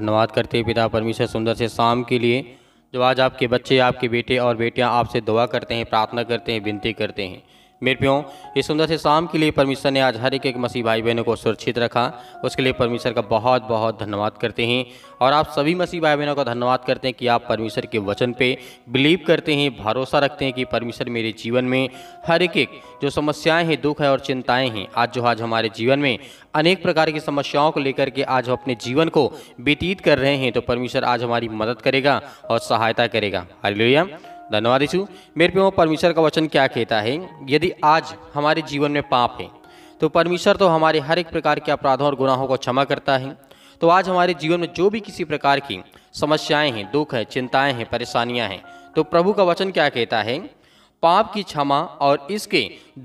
धन्यवाद करते हैं पिता परमेश्वर सुंदर से शाम के लिए जो आज आपके बच्चे आपके बेटे और बेटियां आपसे दुआ करते हैं प्रार्थना करते हैं विनती करते हैं मेरे प्यों इस सुंदर से शाम के लिए परमेश्वर ने आज हर एक एक मसीह भाई बहनों को सुरक्षित रखा उसके लिए परमेश्वर का बहुत बहुत धन्यवाद करते हैं और आप सभी मसीह भाई बहनों का धन्यवाद करते हैं कि आप परमेश्वर के वचन पे बिलीव करते हैं भरोसा रखते हैं कि परमेश्वर मेरे जीवन में हर एक एक जो समस्याएं हैं दुख है और चिंताएँ हैं आज जो आज हमारे जीवन में अनेक प्रकार की समस्याओं को लेकर के आज हम अपने जीवन को व्यतीत कर रहे हैं तो परमेश्वर आज हमारी मदद करेगा और सहायता करेगा हरे धन्यवाद यीशु मेरे पे परमेश्वर का वचन क्या कहता है यदि आज हमारे जीवन में पाप है तो परमेश्वर तो हमारे हर एक प्रकार के अपराधों और गुनाहों को क्षमा करता है तो आज हमारे जीवन में जो भी किसी प्रकार की समस्याएं हैं दुख है चिंताएं हैं परेशानियां हैं तो प्रभु का वचन क्या कहता है पाप की क्षमा और इसके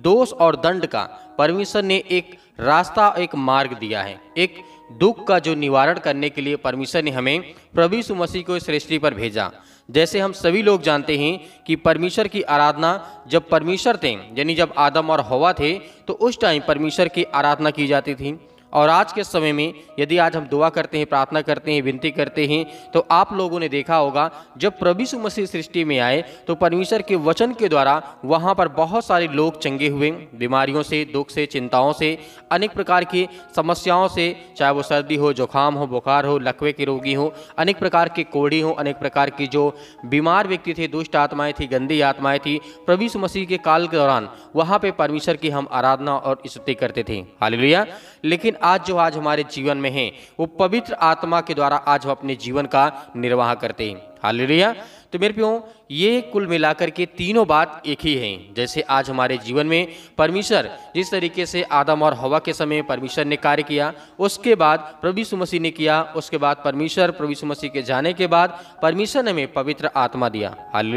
दोष और दंड का परमेश्वर ने एक रास्ता एक मार्ग दिया है एक दुख का जो निवारण करने के लिए परमेश्वर ने हमें प्रभु सुमसी को इस सृष्टि पर भेजा जैसे हम सभी लोग जानते हैं कि परमेश्वर की आराधना जब परमेश्वर थे यानी जब आदम और हवा थे तो उस टाइम परमेश्वर की आराधना की जाती थी और आज के समय में यदि आज हम दुआ करते हैं प्रार्थना करते हैं विनती करते हैं तो आप लोगों ने देखा होगा जब प्रभु मसीह सृष्टि में आए तो परमेश्वर के वचन के द्वारा वहाँ पर बहुत सारे लोग चंगे हुए बीमारियों से दुख से चिंताओं से अनेक प्रकार की समस्याओं से चाहे वो सर्दी हो जुकाम हो बुखार हो लकवे के रोगी हो अनेक प्रकार के कोढ़ी हो अनेक प्रकार की जो बीमार व्यक्ति थे दुष्ट आत्माएं थी गंदी आत्माएं थी प्रभु मसीह के काल के दौरान वहाँ पर परमेश्वर की हम आराधना और स्तुति करते थे हाल लेकिन आज जो आज हमारे जीवन में हैं वो पवित्र आत्मा के द्वारा आज हम अपने जीवन का निर्वाह करते हैं हालेलुया तो मेरे प्यो ये कुल मिलाकर के तीनों बात एक ही हैं जैसे आज हमारे जीवन में परमेश्वर जिस तरीके से आदम और हवा के समय परमेश्वर ने कार्य किया उसके बाद प्रभुषु मसीह ने किया उसके बाद परमेश्वर प्रभुषु मसीह के जाने के बाद परमेश्वर ने हमें पवित्र आत्मा दिया हाल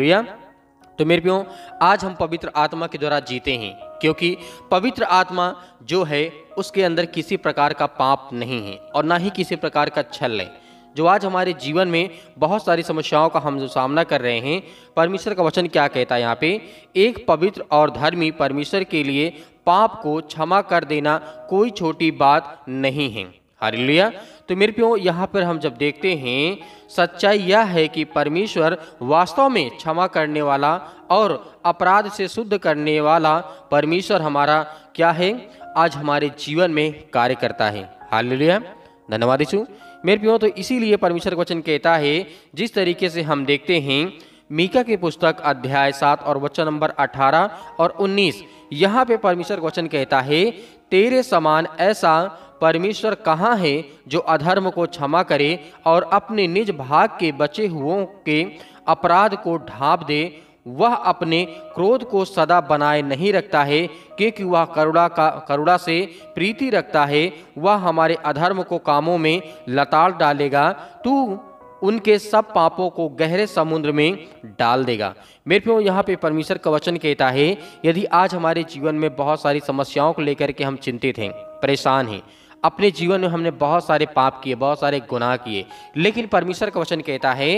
तो मेरे प्यो आज हम पवित्र आत्मा के द्वारा जीते हैं क्योंकि पवित्र आत्मा जो है उसके अंदर किसी प्रकार का पाप नहीं है और ना ही किसी प्रकार का छल है जो आज हमारे जीवन में बहुत सारी समस्याओं का हम जो सामना कर रहे हैं परमेश्वर का वचन क्या कहता है यहाँ पे एक पवित्र और धर्मी परमेश्वर के लिए पाप को क्षमा कर देना कोई छोटी बात नहीं है हरिया तो मेरे प्यो यहाँ पर हम जब देखते हैं सच्चाई यह है कि परमेश्वर वास्तव में क्षमा करने वाला और अपराध से शुद्ध करने वाला परमेश्वर हमारा क्या है आज हमारे जीवन में कार्य करता है हाल धन्यवाद ईशु मेरे प्यो तो इसीलिए परमेश्वर का वचन कहता है जिस तरीके से हम देखते हैं मीका की पुस्तक अध्याय सात और वचन नंबर अठारह और उन्नीस यहाँ पे परमेश्वर वचन कहता है तेरे समान ऐसा परमेश्वर कहाँ है जो अधर्म को क्षमा करे और अपने निज भाग के बचे हुओं के अपराध को ढांप दे वह अपने क्रोध को सदा बनाए नहीं रखता है क्योंकि वह करुणा का करुणा से प्रीति रखता है वह हमारे अधर्म को कामों में लताड़ डालेगा तू उनके सब पापों को गहरे समुद्र में डाल देगा मेरे प्यो यहाँ पे परमेश्वर का वचन कहता है यदि आज हमारे जीवन में बहुत सारी समस्याओं को लेकर के हम चिंतित हैं परेशान हैं अपने जीवन में हमने बहुत सारे पाप किए बहुत सारे गुनाह किए लेकिन परमेश्वर का वचन कहता है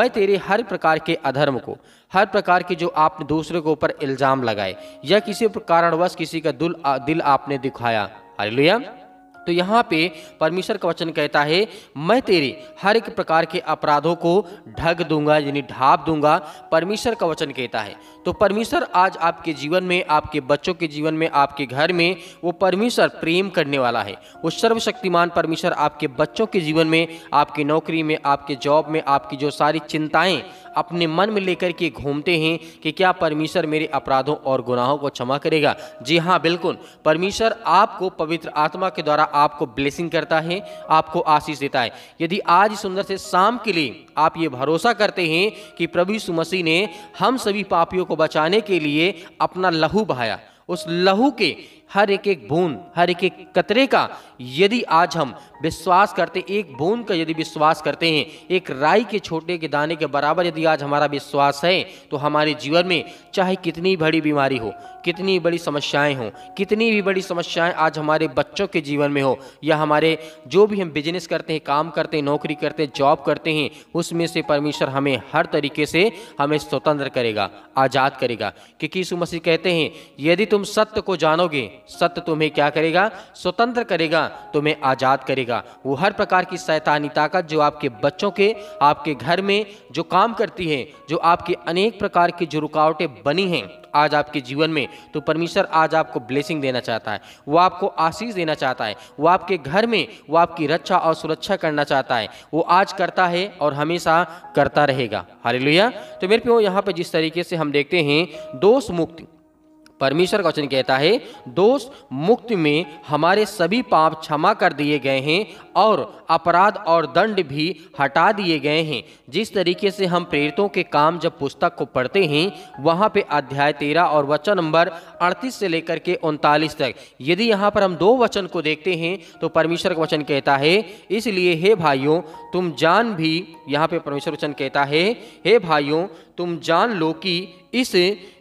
मैं तेरे हर प्रकार के अधर्म को हर प्रकार के जो आपने दूसरे के ऊपर इल्ज़ाम लगाए या किसी कारणवश किसी का दिल दिल आपने दिखाया हालेलुया तो यहाँ पे परमेश्वर का वचन कहता है मैं तेरे हर एक प्रकार के अपराधों को ढक दूंगा यानी ढाप दूंगा परमेश्वर का वचन कहता है तो परमेश्वर आज आपके जीवन में आपके बच्चों के जीवन में आपके घर में वो परमेश्वर प्रेम करने वाला है वो सर्वशक्तिमान परमेश्वर आपके बच्चों के जीवन में आपकी नौकरी में आपके जॉब में आपकी जो सारी चिंताएं अपने मन में लेकर के घूमते हैं कि क्या परमेश्वर मेरे अपराधों और गुनाहों को क्षमा करेगा जी हाँ बिल्कुल परमेश्वर आपको पवित्र आत्मा के द्वारा आपको ब्लेसिंग करता है आपको आशीष देता है यदि आज सुंदर से शाम के लिए आप ये भरोसा करते हैं कि प्रभु सुमसी ने हम सभी पापियों को बचाने के लिए अपना लहू बहाया उस लहू के हर एक एक बूंद हर एक एक कतरे का यदि आज हम विश्वास करते एक बूंद का यदि विश्वास करते हैं एक राई के छोटे के दाने के बराबर यदि आज हमारा विश्वास है तो हमारे जीवन में चाहे कितनी बड़ी बीमारी हो कितनी बड़ी समस्याएं हों कितनी भी बड़ी समस्याएं आज हमारे बच्चों के जीवन में हो या हमारे जो भी हम बिजनेस करते हैं काम करते हैं नौकरी करते हैं जॉब करते हैं उसमें से परमेश्वर हमें हर तरीके से हमें स्वतंत्र करेगा आज़ाद करेगा क्योंकि यीशु मसीह कहते हैं यदि तुम सत्य को जानोगे सत्य तुम्हें क्या करेगा स्वतंत्र करेगा तुम्हें आज़ाद करेगा वो हर प्रकार की सैतानी ताकत जो आपके बच्चों के आपके घर में जो काम करती है जो आपके अनेक प्रकार की जो रुकावटें बनी हैं आज आपके जीवन में तो परमेश्वर आज आपको ब्लेसिंग देना चाहता है वो आपको आशीष देना चाहता है वो आपके घर में वो आपकी रक्षा और सुरक्षा करना चाहता है वो आज करता है और हमेशा करता रहेगा हरे तो मेरे प्यो यहाँ पर जिस तरीके से हम देखते हैं दोष मुक्त परमेश्वर का वचन कहता है दोष मुक्त में हमारे सभी पाप क्षमा कर दिए गए हैं और अपराध और दंड भी हटा दिए गए हैं जिस तरीके से हम प्रेरितों के काम जब पुस्तक को पढ़ते हैं वहाँ पे अध्याय तेरह और वचन नंबर अड़तीस से लेकर के उनतालीस तक यदि यहाँ पर हम दो वचन को देखते हैं तो परमेश्वर का वचन कहता है इसलिए हे भाइयों तुम जान भी यहाँ पे परमेश्वर वचन कहता है हे भाइयों तुम जान लो कि इस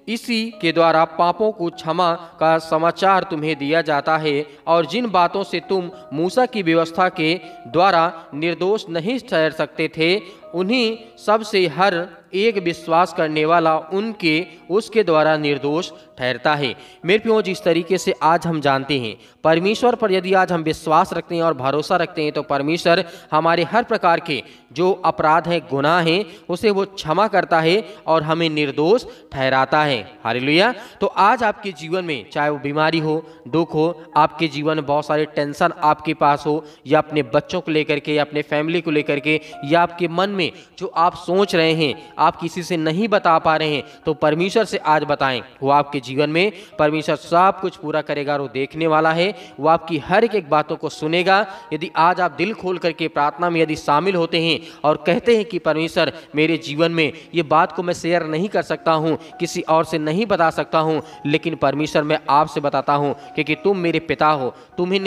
इसी के द्वारा पापों को क्षमा का समाचार तुम्हें दिया जाता है और जिन बातों से तुम मूसा की व्यवस्था के द्वारा निर्दोष नहीं ठहर सकते थे उन्हीं सबसे हर एक विश्वास करने वाला उनके उसके द्वारा निर्दोष ठहरता है मेरे प्यों जिस तरीके से आज हम जानते हैं परमेश्वर पर यदि आज हम विश्वास रखते हैं और भरोसा रखते हैं तो परमेश्वर हमारे हर प्रकार के जो अपराध हैं गुनाह हैं उसे वो क्षमा करता है और हमें निर्दोष ठहराता है हालेलुया तो आज आपके जीवन में चाहे वो बीमारी हो दुख हो आपके जीवन में बहुत सारे टेंशन आपके पास हो या अपने बच्चों को लेकर के या अपने फैमिली को लेकर के या आपके मन में जो आप सोच रहे हैं आप किसी से नहीं बता पा रहे हैं तो परमेश्वर से आज बताएं वो आपके जीवन में परमेश्वर सब कुछ पूरा करेगा और वो देखने वाला है वो आपकी हर एक बातों को सुनेगा यदि आज आप दिल खोल करके प्रार्थना में यदि शामिल होते हैं और कहते हैं कि परमेश्वर मेरे जीवन में ये बात को मैं शेयर नहीं कर सकता हूँ किसी और से नहीं बता सकता हूँ लेकिन परमेश्वर मैं आपसे बताता हूँ क्योंकि तुम मेरे पिता हो तुम्हें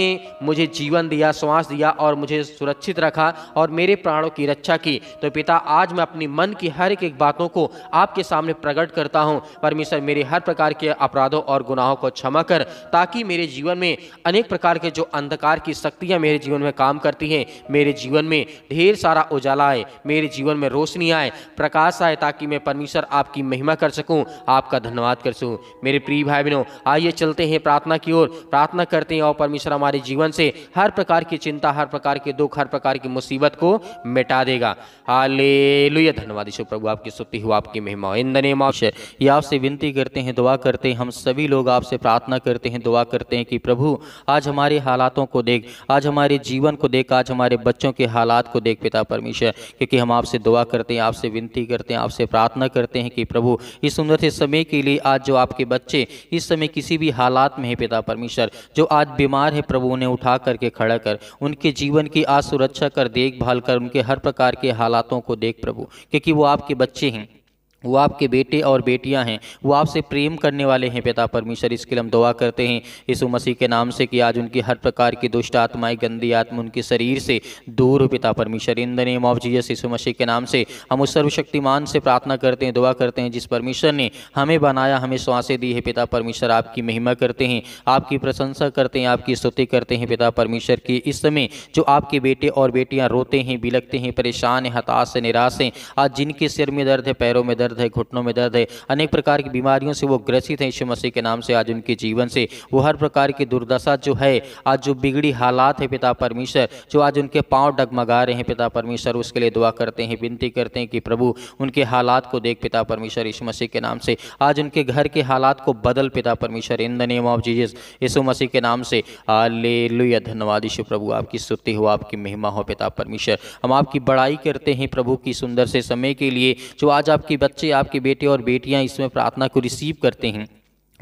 मुझे जीवन दिया श्वास दिया और मुझे सुरक्षित रखा और मेरे प्राणों की रक्षा की तो पिता आज मैं अपनी मन की हर एक एक बातों को आपके सामने प्रकट करता हूँ परमेश्वर मेरे हर प्रकार के अपराधों और गुनाहों को क्षमा कर ताकि मेरे जीवन में अनेक प्रकार के जो अंधकार की शक्तियाँ मेरे जीवन में काम करती हैं मेरे जीवन में ढेर सारा उजाला आए मेरे जीवन में रोशनी आए प्रकाश आए ताकि मैं परमेश्वर आपकी महिमा कर सकूँ आपका धन्यवाद कर सकूँ मेरे प्रिय भाई बहनों आइए चलते हैं प्रार्थना की ओर प्रार्थना करते हैं और परमेश्वर हमारे जीवन से हर प्रकार की चिंता हर प्रकार के दुख हर प्रकार की मुसीबत को मिटा देगा हालेलुया धन्यवाद ईश्वर प्रभु आपकी स्तुति हो आपकी महिमा इन द नेम ऑफ ये आपसे विनती करते हैं दुआ करते हैं हम सभी लोग आपसे प्रार्थना करते हैं दुआ करते हैं कि प्रभु आज हमारे हालातों को देख आज हमारे जीवन को देख आज हमारे बच्चों के हालात को देख पिता परमेश्वर क्योंकि हम आपसे दुआ करते हैं आपसे विनती करते हैं आपसे प्रार्थना करते हैं कि प्रभु इस सुंदर से समय के लिए आज जो आपके बच्चे इस समय किसी भी हालात में है पिता परमेश्वर जो आज बीमार है प्रभु उन्हें उठा करके खड़ा कर उनके जीवन की आज सुरक्षा कर देखभाल कर उनके हर प्रकार के हालात बातों को देख प्रभु क्योंकि वो आपके बच्चे हैं वो आपके बेटे और बेटियां हैं वो आपसे प्रेम करने वाले हैं पिता परमेश्वर इसके लिए हम दुआ करते हैं यीशु मसीह के नाम से कि आज उनकी हर प्रकार की दुष्ट आत्माएं गंदी आत्मा उनके शरीर से दूर हो पिता परमेश्वर in the name of Jesus Yeshu Masih के नाम से हम उस सर्वशक्तिमान से प्रार्थना करते हैं दुआ करते हैं जिस परमेश्वर ने हमें बनाया हमें श्वासें दी है पिता परमेश्वर आपकी महिमा करते हैं आपकी प्रशंसा करते हैं आपकी स्तुति करते हैं पिता परमेश्वर की इस समय जो आपके बेटे और बेटियाँ रोते हैं बिलकते हैं परेशान हैं हताश हैं निराश हैं आज जिनके सिर में दर्द है पैरों में दर्द दर्द है घुटनों में दर्द है अनेक प्रकार की बीमारियों से वो ग्रसित हैं यीशु मसीह के नाम से आज उनके जीवन से वो हर प्रकार की दुर्दशा जो है आज जो बिगड़ी हालात है पिता परमेश्वर जो आज उनके पाँव डगमगा रहे हैं पिता परमेश्वर उसके लिए दुआ करते हैं विनती करते हैं कि प्रभु उनके हालात को देख पिता परमेश्वर यीशु मसीह के नाम से आज उनके घर के हालात को बदल पिता परमेश्वर in the name of Jesus Yeshu Masih के नाम से हालेलुया धन्यवाद यीशु प्रभु आपकी स्तुति हो आपकी महिमा हो पिता परमेश्वर हम आपकी बड़ाई करते हैं प्रभु की सुंदर से समय के लिए जो आज आपकी बच्चे बच्चे आपके बेटे और बेटियां इसमें प्रार्थना को रिसीव करते हैं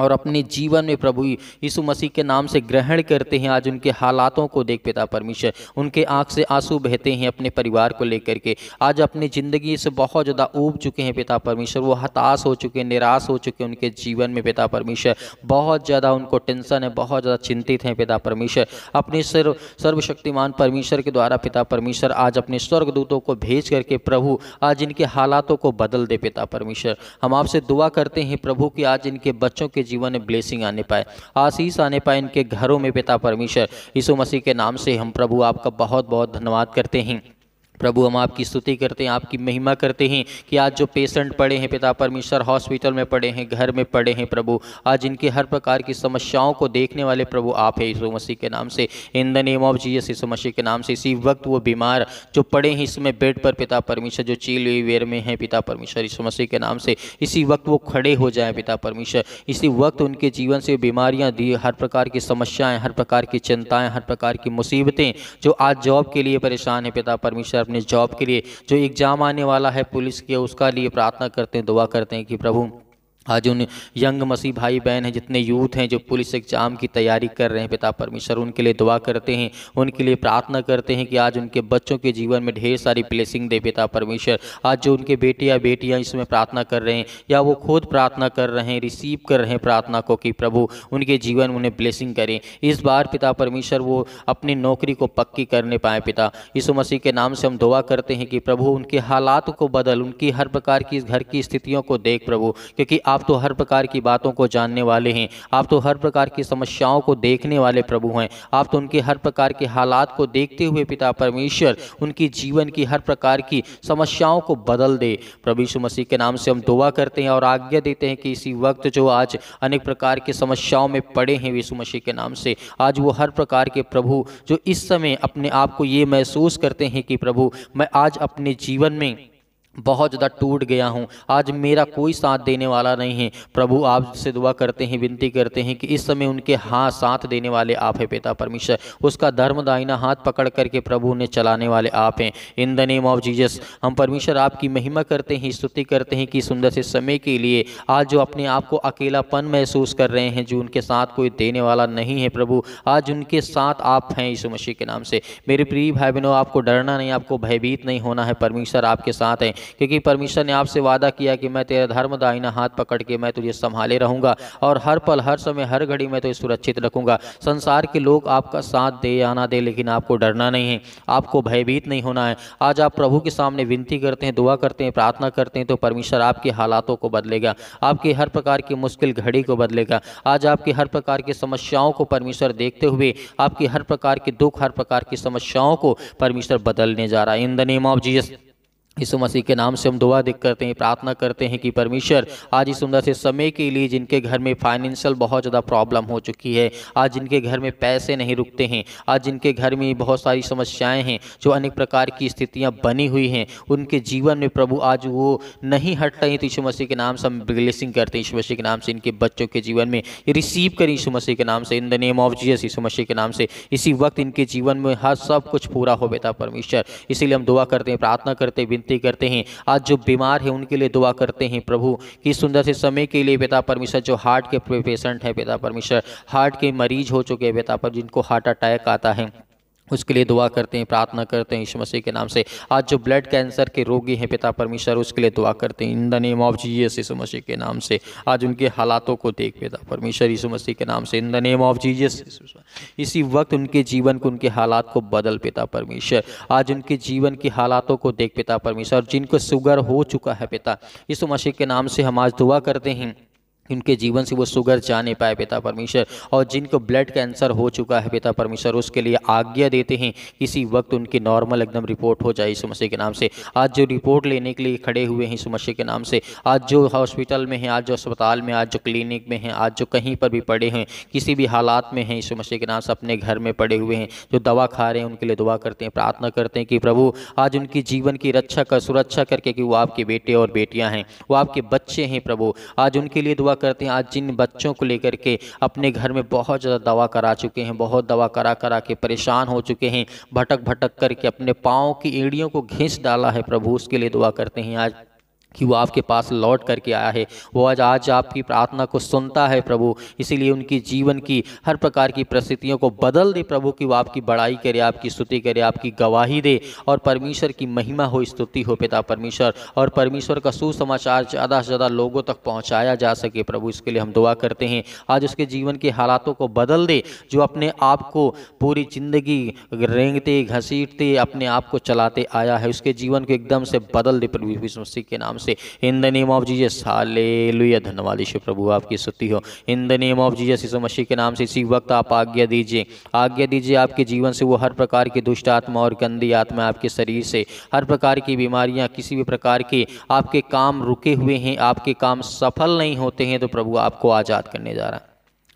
और अपने जीवन में प्रभु यीशु मसीह के नाम से ग्रहण करते हैं आज उनके हालातों को देख पिता परमेश्वर उनके आँख से आंसू बहते हैं अपने परिवार को लेकर के आज अपनी ज़िंदगी से बहुत ज़्यादा ऊब चुके हैं पिता परमेश्वर वो हताश हो चुके हैं निराश हो चुके हैं उनके जीवन में पिता परमेश्वर बहुत ज़्यादा उनको टेंशन है बहुत ज़्यादा चिंतित हैं पिता परमेश्वर अपने सर्व सर्वशक्तिमान परमेश्वर के द्वारा पिता परमेश्वर आज अपने स्वर्गदूतों को भेज करके प्रभु आज इनके हालातों को बदल दे पिता परमेश्वर हम आपसे दुआ करते हैं प्रभु कि आज इनके बच्चों के जीवन में ब्लेसिंग आने पाए आशीष आने पाए इनके घरों में पिता परमेश्वर यीशु मसीह के नाम से हम प्रभु आपका बहुत बहुत धन्यवाद करते हैं प्रभु हम आपकी स्तुति करते हैं आपकी महिमा करते हैं कि आज जो पेशेंट पड़े हैं पिता परमेश्वर हॉस्पिटल में पड़े हैं घर में पड़े हैं प्रभु आज इनके हर प्रकार की समस्याओं को देखने वाले प्रभु आप है यीशु मसीह के नाम से in the name of Jesus Yeshu Masih के नाम से इसी वक्त वो बीमार जो पड़े हैं इसमें बेड पर पिता परमेश्वर जो चील हुई वेर में हैं पिता परमेश्वर यीशु मसीह के नाम से इसी वक्त वो खड़े हो जाए पिता परमेश्वर इसी वक्त उनके जीवन से बीमारियाँ दी हर प्रकार की समस्याएँ हर प्रकार की चिंताएँ हर प्रकार की मुसीबतें जो आज जॉब के लिए परेशान है पिता परमेश्वर अपने जॉब के लिए जो एग्ज़ाम आने वाला है पुलिस के उसका लिए प्रार्थना करते हैं दुआ करते हैं कि प्रभु आज उन यंग मसीह भाई बहन हैं जितने यूथ हैं जो पुलिस एग्ज़ाम की तैयारी कर रहे हैं पिता परमेश्वर उनके लिए दुआ करते हैं उनके लिए प्रार्थना करते हैं कि आज उनके बच्चों के जीवन में ढेर सारी ब्लेसिंग दे पिता परमेश्वर आज जो उनके बेटे या बेटियाँ इसमें प्रार्थना कर रहे हैं या वो खुद प्रार्थना कर रहे हैं रिसीव कर रहे हैं प्रार्थना को कि प्रभु उनके जीवन उन्हें ब्लेसिंग करें इस बार पिता परमेश्वर वो अपनी नौकरी को पक्की करने पाए पिता यीशु मसीह के नाम से हम दुआ करते हैं कि प्रभु उनके हालात को बदल उनकी हर प्रकार की घर की स्थितियों को देख प्रभु क्योंकि आप तो हर प्रकार की बातों को जानने वाले हैं आप तो हर प्रकार की समस्याओं को देखने वाले प्रभु हैं आप तो उनके हर प्रकार के हालात को देखते हुए पिता परमेश्वर उनकी जीवन की हर प्रकार की समस्याओं को बदल दे प्रभु यीशु मसीह के नाम से हम दुआ करते हैं और आज्ञा देते हैं कि इसी वक्त जो आज अनेक प्रकार की समस्याओं में पड़े हैं यीशु मसीह के नाम से आज वो हर प्रकार के प्रभु जो इस समय अपने आप को ये महसूस करते हैं कि प्रभु मैं आज अपने जीवन में बहुत ज़्यादा टूट गया हूँ आज मेरा कोई साथ देने वाला नहीं है प्रभु आपसे दुआ करते हैं विनती करते हैं कि इस समय उनके हाँ साथ देने वाले आप हैं पिता परमेश्वर उसका धर्म दाइना हाथ पकड़ करके प्रभु ने चलाने वाले आप हैं in the name of Jesus हम परमेश्वर आपकी महिमा करते हैं स्तुति करते हैं कि सुंदर से समय के लिए आज जो अपने आप को अकेलापन महसूस कर रहे हैं जो उनके साथ कोई देने वाला नहीं है प्रभु आज उनके साथ आप हैं यीशु मसीह के नाम से मेरे प्रिय भाई बहनों आपको डरना नहीं आपको भयभीत नहीं होना है परमेश्वर आपके साथ हैं क्योंकि परमेश्वर ने आपसे वादा किया कि मैं तेरा धर्म दाइना हाथ पकड़ के मैं तुझे संभाले रहूंगा और हर पल हर समय हर घड़ी मैं तुझे तो सुरक्षित रखूंगा संसार के लोग आपका साथ दे या ना दे लेकिन आपको डरना नहीं है आपको भयभीत नहीं होना है आज आप प्रभु के सामने विनती करते हैं दुआ करते हैं प्रार्थना करते हैं तो परमेश्वर आपके हालातों को बदलेगा आपकी हर प्रकार की मुश्किल घड़ी को बदलेगा आज आपकी हर प्रकार की समस्याओं को परमेश्वर देखते हुए आपकी हर प्रकार के दुख हर प्रकार की समस्याओं को परमेश्वर बदलने जा रहा है in the name of Jesus Yeshu Masih के नाम से हम दुआ दिख करते हैं प्रार्थना करते हैं कि परमेश्वर आज इस सुंदर से समय के लिए जिनके घर में फाइनेंशियल बहुत ज़्यादा प्रॉब्लम हो चुकी है आज जिनके घर में पैसे नहीं रुकते हैं आज जिनके घर में बहुत सारी समस्याएं हैं जो अनेक प्रकार की स्थितियां बनी हुई हैं उनके जीवन में प्रभु आज वो नहीं हट रहे हैं तो यीशु मसीह के नाम से हम ब्लेसिंग करते हैं यीशु मसीह के नाम से इनके बच्चों के जीवन में रिसीव करें यीशु मसीह के नाम से in the name of Jesus Yeshu Masih के नाम से इसी वक्त इनके जीवन में हर सब कुछ पूरा हो बेटा परमेश्वर इसीलिए हम दुआ करते हैं प्रार्थना करते हैं विनती करते हैं आज जो बीमार है उनके लिए दुआ करते हैं प्रभु कि सुंदर से समय के लिए पिता परमेश्वर जो हार्ट के पेशेंट है पिता परमेश्वर हार्ट के मरीज हो चुके हैं पिता पर जिनको हार्ट अटैक आता है उसके लिए दुआ करते हैं प्रार्थना करते हैं यीशु मसीह के नाम से आज जो ब्लड कैंसर के रोगी हैं पिता परमेश्वर उसके लिए दुआ करते हैं in the name of Jesus Isu Masih के नाम से आज उनके हालातों को देख पिता परमेश्वर ईसु मसीह के नाम से in the name of Jesus इसी वक्त उनके जीवन को उनके हालात को बदल पिता परमेश्वर आज उनके जीवन के हालातों को देख पिता परमेश्वर जिनको शुगर हो चुका है पिता ईसु मसीह के नाम से हम आज दुआ करते हैं उनके जीवन से वो सुगर जा नहीं पाए पिता परमेश्वर और जिनको ब्लड कैंसर हो चुका है पिता परमेश्वर उसके लिए आज्ञा देते हैं किसी वक्त उनकी नॉर्मल एकदम रिपोर्ट हो जाए इस मसीह के नाम से आज जो रिपोर्ट लेने के लिए खड़े हुए हैं इस मसीह के नाम से आज जो हॉस्पिटल में हैं आज जो अस्पताल में आज जो क्लिनिक में हैं आज जो कहीं पर भी पड़े हैं किसी भी हालात में हैं इस मसीह के नाम से अपने घर में पड़े हुए हैं जो दवा खा रहे हैं उनके लिए दुआ करते हैं प्रार्थना करते हैं कि प्रभु आज उनकी जीवन की रक्षा कर सुरक्षा करके कि वो आपके बेटे और बेटियाँ हैं वो आपके बच्चे हैं प्रभु आज उनके लिए दुआ करते हैं आज जिन बच्चों को लेकर के अपने घर में बहुत ज़्यादा दवा करा चुके हैं बहुत दवा करा करा के परेशान हो चुके हैं भटक भटक करके अपने पाँव की एड़ियों को घींच डाला है प्रभु उसके लिए दुआ करते हैं आज कि वो आपके पास लौट करके आया है वो आज आज आपकी प्रार्थना को सुनता है प्रभु इसीलिए उनकी जीवन की हर प्रकार की परिस्थितियों को बदल दे प्रभु कि वो आपकी बड़ाई करे आपकी स्तुति करे आपकी गवाही दे और परमेश्वर की महिमा हो स्तुति हो पिता परमेश्वर और परमेश्वर का सुसमाचार ज़्यादा से ज़्यादा लोगों तक पहुँचाया जा सके प्रभु इसके लिए हम दुआ करते हैं आज उसके जीवन के हालातों को बदल दे जो अपने आप को पूरी ज़िंदगी रेंगते घसीटते अपने आप को चलाते आया है उसके जीवन को एकदम से बदल दे प्रभु विष्णु के नाम से in the name of Jesus hallelujah धन्यवाद ईश्वर प्रभु आपकी स्तुति हो in the name of Jesus Yeshu Masih के नाम से इसी वक्त आप आज्ञा दीजिए आज्ञा दीजिए आपके जीवन से वो हर प्रकार की दुष्ट आत्मा और गंदी आत्मा आपके शरीर से हर प्रकार की बीमारियाँ किसी भी प्रकार की आपके काम रुके हुए हैं आपके काम सफल नहीं होते हैं तो प्रभु आपको आज़ाद करने जा रहा है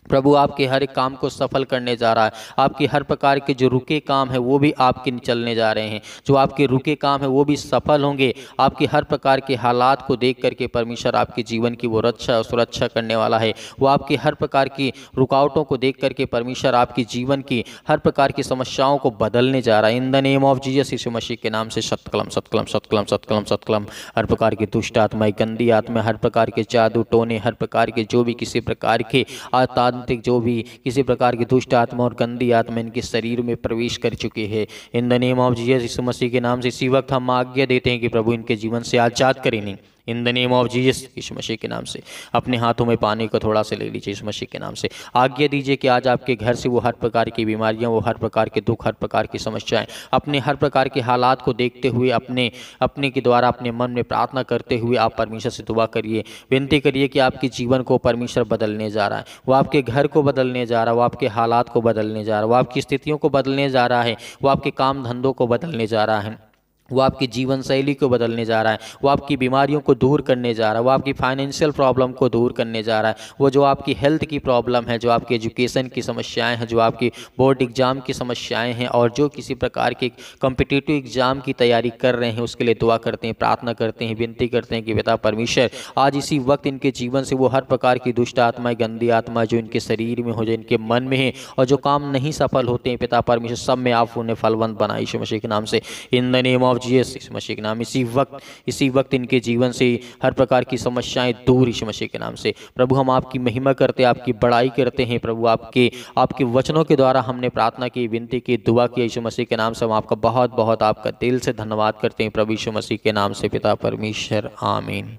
प्रभु आपके हर एक काम को सफल करने जा रहा है आपकी हर प्रकार के जो रुके काम है वो भी आपके चलने जा रहे हैं जो आपके रुके काम है वो भी सफल होंगे आपके हर प्रकार के हालात को देख करके परमेश्वर आपके जीवन की वो रक्षा और सुरक्षा करने वाला है वो आपकी हर प्रकार की रुकावटों को देख करके परमेश्वर आपके जीवन की हर प्रकार की समस्याओं को बदलने जा रहा है in the name of Jesus Yeshu Masih के नाम से सत्कलम सत्कलम सत्कलम सत्कलम सत्कलम हर प्रकार की दुष्ट आत्माएं गंदी आत्मा हर प्रकार के जादू टोने हर प्रकार के जो भी किसी प्रकार के आताद तांत्रिक जो भी किसी प्रकार की दुष्ट आत्मा और गंदी आत्मा इनके शरीर में प्रवेश कर चुके हैं in the name of Jesus Masih के नाम से इसी वक्त हम आज्ञा देते हैं कि प्रभु इनके जीवन से आज़ाद करें नहीं in the name of Jesus Yeshu Masih के नाम से अपने हाथों में पानी को थोड़ा सा ले लीजिए यीशु मसीह के नाम से आज्ञा दीजिए कि आज आपके घर से वो हर प्रकार की बीमारियां वो हर प्रकार के दुख हर प्रकार की समस्याएं अपने हर प्रकार के हालात को देखते हुए अपने अपने के द्वारा अपने मन में प्रार्थना करते हुए आप परमेश्वर से दुआ करिए विनती करिए कि आपके जीवन को परमेश्वर बदलने जा रहा है वो आपके घर को बदलने जा रहा है वो आपके हालात को बदलने जा रहा है वो आपकी स्थितियों को बदलने जा रहा है वो आपके काम धंधों को बदलने जा रहा है वो आपकी जीवन शैली को बदलने जा रहा है वो आपकी बीमारियों को दूर करने जा रहा है वो आपकी फाइनेंशियल प्रॉब्लम को दूर करने जा रहा है वो जो आपकी हेल्थ की प्रॉब्लम है जो आपकी एजुकेशन की समस्याएं हैं जो आपकी बोर्ड एग्ज़ाम की समस्याएं हैं और जो किसी प्रकार के कम्पिटिटिव एग्ज़ाम की तैयारी कर रहे हैं उसके लिए दुआ करते हैं प्रार्थना करते हैं विनती करते हैं कि बेटा परमेश्वर आज इसी वक्त इनके जीवन से वो हर प्रकार की दुष्ट आत्माएँ गंदी आत्माएँ जो इनके शरीर में हो जो इनके मन में है और जो काम नहीं सफल होते हैं पिता परमेश्वर सब में आप उन्हें फलवंत बनाए यीशु मसीह के नाम से इन द नेम मुआवजे मसीह के नाम इसी वक्त इसी वक्त इनके जीवन से हर प्रकार की समस्याएं दूर इस मसीह के नाम से प्रभु हम आपकी महिमा करते हैं आपकी बड़ाई करते हैं प्रभु आपके आपके वचनों के द्वारा हमने प्रार्थना की विनती की दुआ की यशु मसीह के नाम से हम आपका बहुत बहुत आपका दिल से धन्यवाद करते हैं प्रभु यीशु मसीह के नाम से पिता परमेश्वर आमीन